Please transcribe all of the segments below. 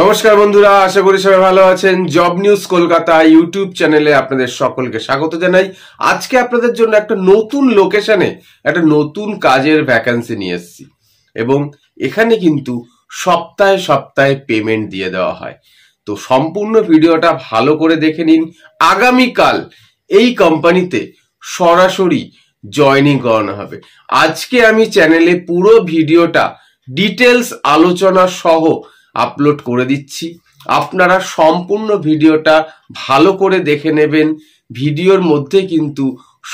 নমস্কার বন্ধুরা আশা করি সবাই ভালো আছেন জব নিউজ কলকাতা ইউটিউব চ্যানেলে আপনাদের সকলকে স্বাগত জানাই আজকে আপনাদের জন্য একটা নতুন লোকেশনে একটা নতুন কাজের ভ্যাকান্সি নিয়ে এসেছি এবং এখানে কিন্তু সপ্তাহে সপ্তাহে পেমেন্ট দিয়ে দেওয়া হয় তো সম্পূর্ণ ভিডিওটা ভালো করে দেখে নিন আগামীকাল এই কোম্পানিতে সরাসরি জয়নিং করানো হবে আজকে আমি চ্যানেলে পুরো ভিডিওটা ডিটেলস আলোচনা সহ আপলোড করে দিচ্ছি আপনারা সম্পূর্ণ ভিডিওটা ভালো করে দেখে নেবেন ভিডিওর মধ্যে কিন্তু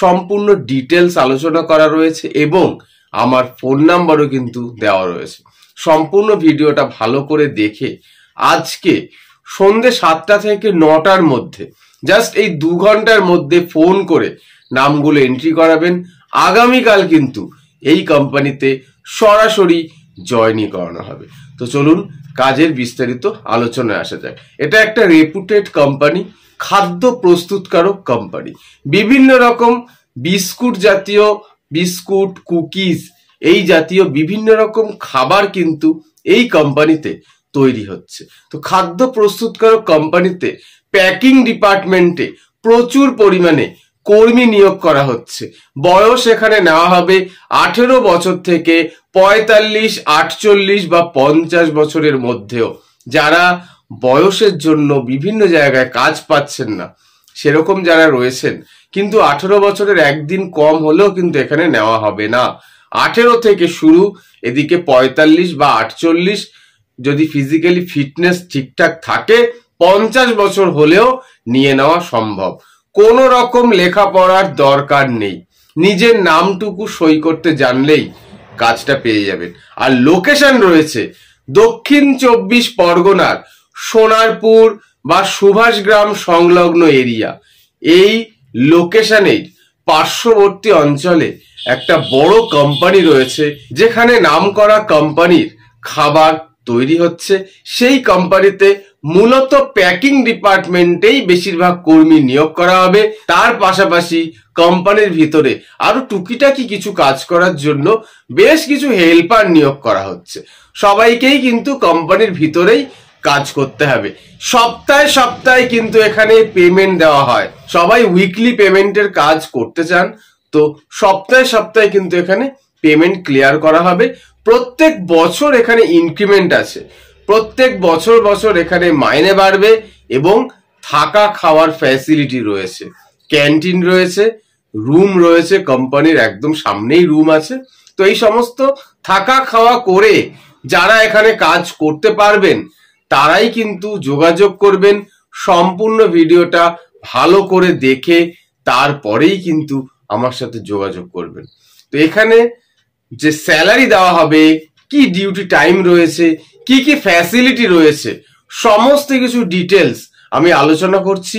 সম্পূর্ণ ডিটেলস আলোচনা করা রয়েছে এবং আমার ফোন নাম্বারও কিন্তু দেওয়া রয়েছে সম্পূর্ণ ভিডিওটা ভালো করে দেখে আজকে সন্ধে সাতটা থেকে নটার মধ্যে জাস্ট এই দু ঘন্টার মধ্যে ফোন করে নামগুলো এন্ট্রি করাবেন আগামীকাল কিন্তু এই কোম্পানিতে সরাসরি জয় নিয়ে করানো হবে তো চলুন কাজের বিস্তারিত আলোচনায় আসা যাক এটা একটা রেপুটেড কোম্পানি খাদ্য প্রস্তুতকারক কোম্পানি বিভিন্ন রকম বিস্কুট জাতীয় বিস্কুট কুকিজ এই জাতীয় বিভিন্ন রকম খাবার কিন্তু এই কোম্পানিতে তৈরি হচ্ছে তো খাদ্য প্রস্তুতকারক কোম্পানিতে প্যাকিং ডিপার্টমেন্টে প্রচুর পরিমাণে কর্মী নিয়োগ করা হচ্ছে বয়স এখানে নেওয়া হবে আঠেরো বছর থেকে পঁয়তাল্লিশ আটচল্লিশ বা পঞ্চাশ বছরের মধ্যেও যারা বয়সের জন্য বিভিন্ন জায়গায় কাজ পাচ্ছেন না সেরকম যারা রয়েছেন কিন্তু আঠেরো বছরের একদিন কম হলেও কিন্তু এখানে নেওয়া হবে না আঠেরো থেকে শুরু এদিকে পঁয়তাল্লিশ বা আটচল্লিশ যদি ফিজিক্যালি ফিটনেস ঠিকঠাক থাকে পঞ্চাশ বছর হলেও নিয়ে নেওয়া সম্ভব কোনো রকম লেখাপড়ার দরকার নেই নিজের নামটুকু সই করতে জানলেই কাজটা পেয়ে যাবেন আর লোকেশন রয়েছে দক্ষিণ চব্বিশ পরগনার সোনারপুর বা সুভাষগ্রাম সংলগ্ন এরিয়া এই লোকেশনে পার্শ্ববর্তী অঞ্চলে একটা বড় কোম্পানি রয়েছে যেখানে নাম করা কোম্পানির খাবার তৈরি হচ্ছে সেই কোম্পানিতে মূলত প্যাকিং ডিপার্টমেন্টেই বেশিরভাগ কর্মী নিয়োগ করা হবে তার পাশাপাশি কোম্পানির ভিতরে আরো টুকিটাকি কিছু কাজ করার জন্য বেশ কিছু হেল্পার নিয়োগ করা হচ্ছে সবাইকেই কিন্তু কোম্পানির ভিতরেই কাজ করতে হবে সপ্তাহে সপ্তাহে কিন্তু এখানে পেমেন্ট দেওয়া হয় সবাই উইকলি পেমেন্টের কাজ করতে চান তো সপ্তাহে সপ্তাহে কিন্তু এখানে পেমেন্ট ক্লিয়ার করা হবে প্রত্যেক বছর এখানে ইনক্রিমেন্ট আছে প্রত্যেক বছর বছর এখানে মাইনে বাড়বে এবং থাকা খাওয়ার ফ্যাসিলিটি রয়েছে ক্যান্টিন রয়েছে রুম রয়েছে কোম্পানির একদম সামনেই রুম আছে তো এই সমস্ত থাকা খাওয়া করে যারা এখানে কাজ করতে পারবেন তারাই কিন্তু যোগাযোগ করবেন সম্পূর্ণ ভিডিওটা ভালো করে দেখে তারপরেই কিন্তু আমার সাথে যোগাযোগ করবেন তো এখানে যে স্যালারি দেওয়া হবে কি ডিউটি টাইম রয়েছে কি কি ফ্যাসিলিটি রয়েছে সমস্ত কিছু ডিটেলস আমি আলোচনা করছি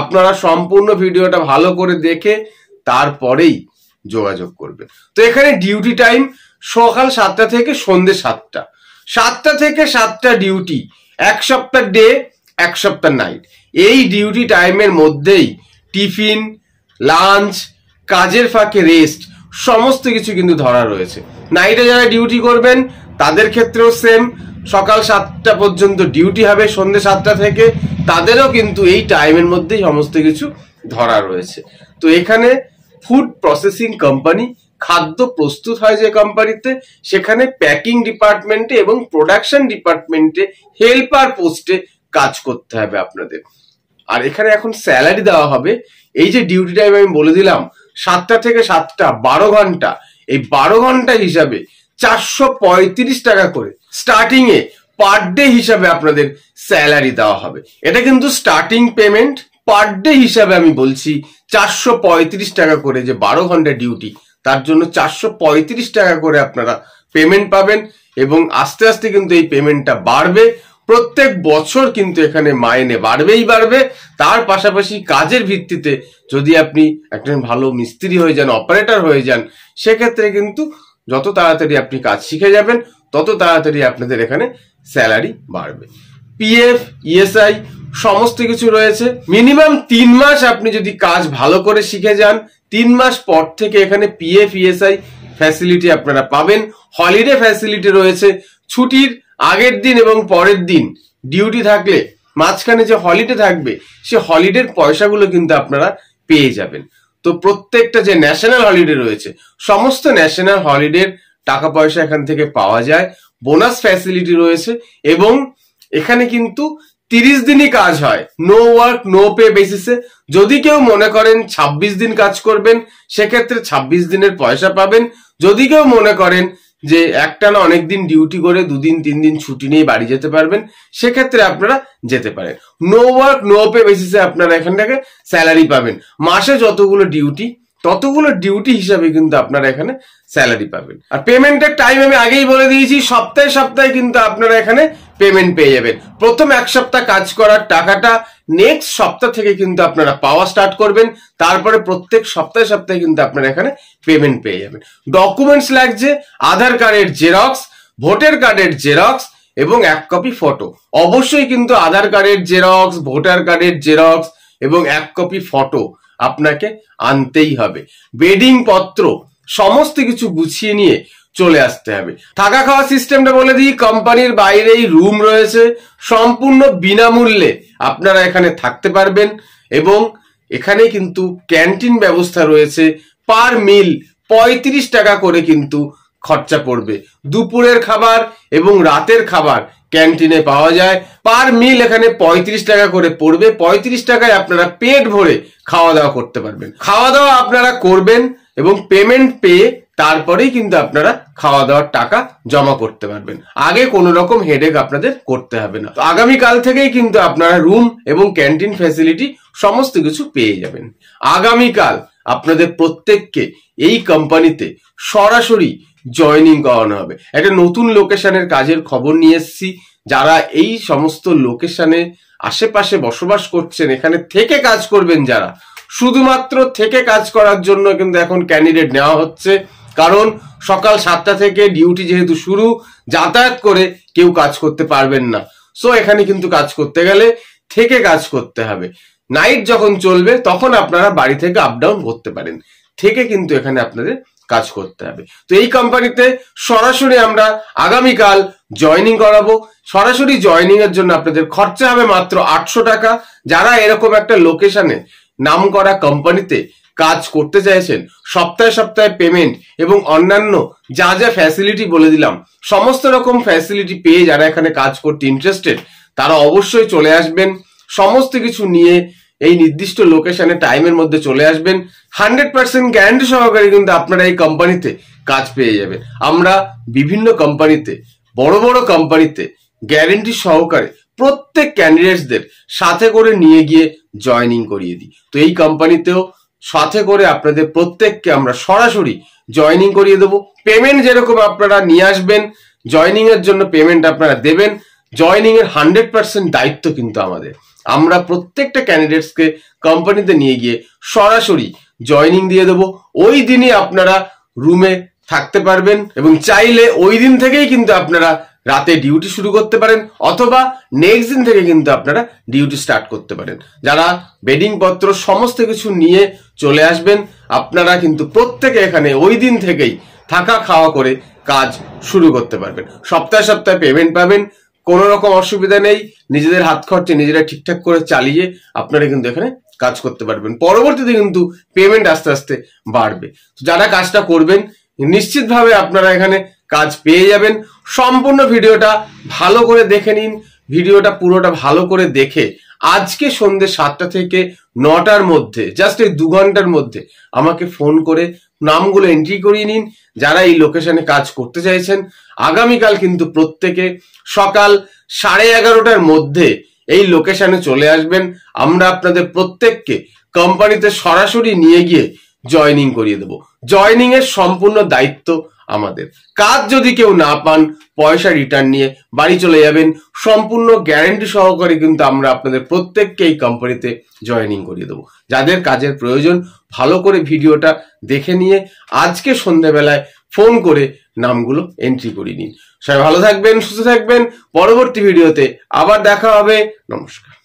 আপনারা সম্পূর্ণ ভিডিওটা ভালো করে দেখে তারপরেই যোগাযোগ করবেন তো এখানে ডিউটি টাইম সকাল সাতটা থেকে সন্ধে সাতটা সাতটা থেকে সাতটা ডিউটি এক সপ্তাহ ডে এক সপ্তাহ নাইট এই ডিউটি টাইমের মধ্যেই টিফিন লাঞ্চ কাজের ফাঁকে রেস্ট সমস্ত কিছু কিন্তু ধরা রয়েছে নাইটে যারা ডিউটি করবেন তাদের ক্ষেত্রেও সেম সকাল সাতটা পর্যন্ত ডিউটি হবে সন্ধ্যে সাতটা থেকে তাদেরও কিন্তু এই টাইমের মধ্যেই সমস্ত কিছু ধরা রয়েছে তো এখানে ফুড প্রসেসিং কোম্পানি খাদ্য প্রস্তুত হয় যে কোম্পানিতে সেখানে প্যাকিং ডিপার্টমেন্টে এবং প্রোডাকশন ডিপার্টমেন্টে হেল্পার পোস্টে কাজ করতে হবে আপনাদের আর এখানে এখন স্যালারি দেওয়া হবে এই যে ডিউটি টাইম আমি বলে দিলাম সাতটা থেকে সাতটা বারো ঘন্টা এই বারো ঘন্টা হিসাবে চারশো পঁয়ত্রিশ টাকা করে স্টার্টিংয়ে পার ডে হিসাবে আপনাদের স্যালারি দেওয়া হবে এটা কিন্তু স্টার্টিং পেমেন্ট পার ডে হিসাবে আমি বলছি চারশো পঁয়ত্রিশ টাকা করে যে বারো ঘন্টা ডিউটি তার জন্য চারশো পঁয়ত্রিশ টাকা করে আপনারা পেমেন্ট পাবেন এবং আস্তে আস্তে কিন্তু এই পেমেন্টটা বাড়বে প্রত্যেক বছর কিন্তু এখানে মাইনে বাড়বেই বাড়বে তার পাশাপাশি কাজের ভিত্তিতে যদি আপনি একজন ভালো মিস্ত্রি হয়ে যান অপারেটর হয়ে যান সেক্ষেত্রে কিন্তু যত তাড়াতাড়ি আপনি কাজ শিখে যাবেন তত তাড়াতাড়ি আপনাদের এখানে স্যালারি বাড়বে পিএফ ইএসআই e সমস্ত কিছু রয়েছে মিনিমাম তিন মাস আপনি যদি কাজ ভালো করে শিখে যান তিন মাস পর থেকে এখানে পিএফ ইএসআই ফ্যাসিলিটি আপনারা পাবেন হলিডে ফ্যাসিলিটি রয়েছে ছুটির আগের দিন এবং পরের দিন ডিউটি থাকলে মাঝখানে যে হলিডে থাকবে সে হলিডের পয়সাগুলো কিন্তু আপনারা পেয়ে যাবেন তো প্রত্যেকটা যে ন্যাশনাল হলিডে রয়েছে সমস্ত ন্যাশনাল হলিডের টাকা পয়সা এখান থেকে পাওয়া যায় বোনাস ফ্যাসিলিটি রয়েছে এবং এখানে কিন্তু তিরিশ দিনই কাজ হয় নো ওয়ার্ক নো পে বেসিসে যদি কেউ মনে করেন ২৬ দিন কাজ করবেন সেক্ষেত্রে ২৬ দিনের পয়সা পাবেন যদি কেউ মনে করেন যে একটা না অনেকদিন ডিউটি করে দুদিন তিন দিন ছুটি নিয়ে বাড়ি যেতে পারবেন সেক্ষেত্রে আপনারা যেতে পারেন নো ওয়ার্ক নো পে বেসিসে আপনারা এখান থেকে স্যালারি পাবেন মাসে যতগুলো ডিউটি ততগুলো ডিউটি হিসাবে কিন্তু আপনারা এখানে স্যালারি পাবেন আর পেমেন্টের টাইম আমি আগেই বলে দিয়েছি সপ্তাহে সপ্তাহে কিন্তু আপনারা এখানে পেমেন্ট পেয়ে যাবেন প্রথম এক সপ্তাহ কাজ করার টাকাটা নেক্সট সপ্তাহ থেকে কিন্তু আপনারা পাওয়া স্টার্ট করবেন তারপরে প্রত্যেক সপ্তাহে সপ্তাহে কিন্তু আপনারা এখানে পেমেন্ট পেয়ে যাবেন ডকুমেন্টস লাগছে আধার কার্ডের জেরক্স ভোটার কার্ডের জেরক্স এবং এক কপি ফটো অবশ্যই কিন্তু আধার কার্ডের জেরক্স ভোটার কার্ডের জেরক্স এবং এক কপি ফটো আপনাকে আনতেই হবে বেডিং পত্র সমস্ত কিছু গুছিয়ে নিয়ে চলে আসতে হবে থাকা খাওয়া সিস্টেমটা বলে দিই কোম্পানির বাইরেই রুম রয়েছে সম্পূর্ণ বিনামূল্যে আপনারা এখানে থাকতে পারবেন এবং এখানে কিন্তু ক্যান্টিন ব্যবস্থা রয়েছে পার মিল পঁয়ত্রিশ টাকা করে কিন্তু খরচা পড়বে দুপুরের খাবার এবং রাতের খাবার ক্যান্টিনে পাওয়া যায় পার মিল এখানে পঁয়ত্রিশ টাকা করে পড়বে পঁয়ত্রিশ টাকায় আপনারা পেট ভরে খাওয়া দাওয়া করতে পারবেন খাওয়া দাওয়া আপনারা করবেন এবং পেমেন্ট পেয়ে তারপরেই কিন্তু আপনারা খাওয়া দাওয়ার টাকা জমা করতে পারবেন আগে কোনো রকম হেডেক আপনাদের করতে হবে না আগামীকাল থেকেই কিন্তু আপনারা রুম এবং ক্যান্টিন ফ্যাসিলিটি সমস্ত কিছু পেয়ে যাবেন আগামীকাল আপনাদের প্রত্যেককে এই কোম্পানিতে সরাসরি জয়নিং করানো হবে একটা নতুন লোকেশনের কাজের খবর নিয়ে এসছি যারা এই সমস্ত লোকেশনে আশেপাশে বসবাস করছেন এখানে থেকে কাজ করবেন যারা শুধুমাত্র থেকে কাজ করার জন্য কিন্তু এখন ক্যান্ডিডেট নেওয়া হচ্ছে কারণ সকাল সাতটা থেকে ডিউটি যেহেতু শুরু যাতায়াত করে কেউ কাজ করতে পারবেন না সো এখানে কিন্তু কাজ করতে গেলে থেকে কাজ করতে হবে নাইট যখন চলবে তখন আপনারা বাড়ি থেকে আপ ডাউন করতে পারেন থেকে কিন্তু এখানে আপনাদের কাজ করতে হবে তো এই কোম্পানিতে সরাসরি আমরা আগামীকাল জয়নিং করাবো সরাসরি জয়নিং এর জন্য আপনাদের খরচা হবে মাত্র আটশো টাকা যারা এরকম একটা লোকেশনে নাম করা কোম্পানিতে কাজ করতে চাইছেন সপ্তাহে সপ্তাহে পেমেন্ট এবং অন্যান্য যা যা ফ্যাসিলিটি বলে দিলাম সমস্ত রকম ফ্যাসিলিটি পেয়ে যারা এখানে কাজ করতে ইন্টারেস্টেড তারা অবশ্যই চলে আসবেন সমস্ত কিছু নিয়ে এই নির্দিষ্ট লোকেশনে টাইমের মধ্যে চলে আসবেন হান্ড্রেড পার্সেন্ট গ্যারান্টি সহকারে কিন্তু আপনারা এই কোম্পানিতে কাজ পেয়ে যাবেন আমরা বিভিন্ন কোম্পানিতে বড় বড় কোম্পানিতে গ্যারেন্টি সহকারে প্রত্যেক ক্যান্ডিডেটসদের সাথে করে নিয়ে গিয়ে জয়নিং করিয়ে দিই তো এই কোম্পানিতেও সাথে করে আপনাদের প্রত্যেককে আমরা সরাসরি জয়নিং করিয়ে দেবো পেমেন্ট যেরকম আপনারা নিয়ে আসবেন জয়নিং এর জন্য পেমেন্ট আপনারা দেবেন জয়নিং এর হান্ড্রেড পার্সেন্ট দায়িত্ব কিন্তু আমাদের আমরা প্রত্যেকটা ক্যান্ডিডেটসকে কোম্পানিতে নিয়ে গিয়ে সরাসরি জয়নিং দিয়ে দেব ওই দিনই আপনারা রুমে থাকতে পারবেন এবং চাইলে ওই দিন থেকেই কিন্তু আপনারা রাতে ডিউটি শুরু করতে পারেন অথবা নেক্সট দিন থেকে কিন্তু আপনারা ডিউটি স্টার্ট করতে পারেন যারা বেডিং পত্র সমস্ত কিছু নিয়ে চলে আসবেন আপনারা কিন্তু প্রত্যেকে এখানে ওই দিন থেকেই থাকা খাওয়া করে কাজ শুরু করতে পারবেন সপ্তাহে সপ্তাহে পেমেন্ট পাবেন কোনো রকম অসুবিধা নেই নিজেদের হাত খরচে নিজেরা ঠিকঠাক করে চালিয়ে আপনারা কিন্তু এখানে কাজ করতে পারবেন পরবর্তীতে কিন্তু পেমেন্ট আস্তে আস্তে বাড়বে যারা কাজটা করবেন নিশ্চিতভাবে আপনারা এখানে কাজ পেয়ে যাবেন সম্পূর্ণ ভিডিওটা ভালো করে দেখে নিন ভিডিওটা পুরোটা ভালো করে দেখে আজকে সন্ধ্যে সাতটা থেকে নটার মধ্যে জাস্ট এই দু ঘন্টার মধ্যে আমাকে ফোন করে নামগুলো এন্ট্রি করিয়ে নিন যারা এই লোকেশনে কাজ করতে চাইছেন আগামীকাল কিন্তু প্রত্যেকে সকাল সাড়ে এগারোটার মধ্যে এই লোকেশনে চলে আসবেন আমরা আপনাদের প্রত্যেককে কোম্পানিতে সরাসরি নিয়ে গিয়ে জয়নিং করিয়ে দেব জয়নিং এর সম্পূর্ণ দায়িত্ব আমাদের কাজ যদি কেউ না পান পয়সা রিটার্ন নিয়ে বাড়ি চলে যাবেন সম্পূর্ণ গ্যারেন্টি সহকারে কিন্তু আমরা আপনাদের প্রত্যেককে এই কোম্পানিতে জয়নিং করিয়ে দেবো যাদের কাজের প্রয়োজন ভালো করে ভিডিওটা দেখে নিয়ে আজকে সন্ধেবেলায় ফোন করে নামগুলো এন্ট্রি করিয়ে নিন সবাই ভালো থাকবেন সুস্থ থাকবেন পরবর্তী ভিডিওতে আবার দেখা হবে নমস্কার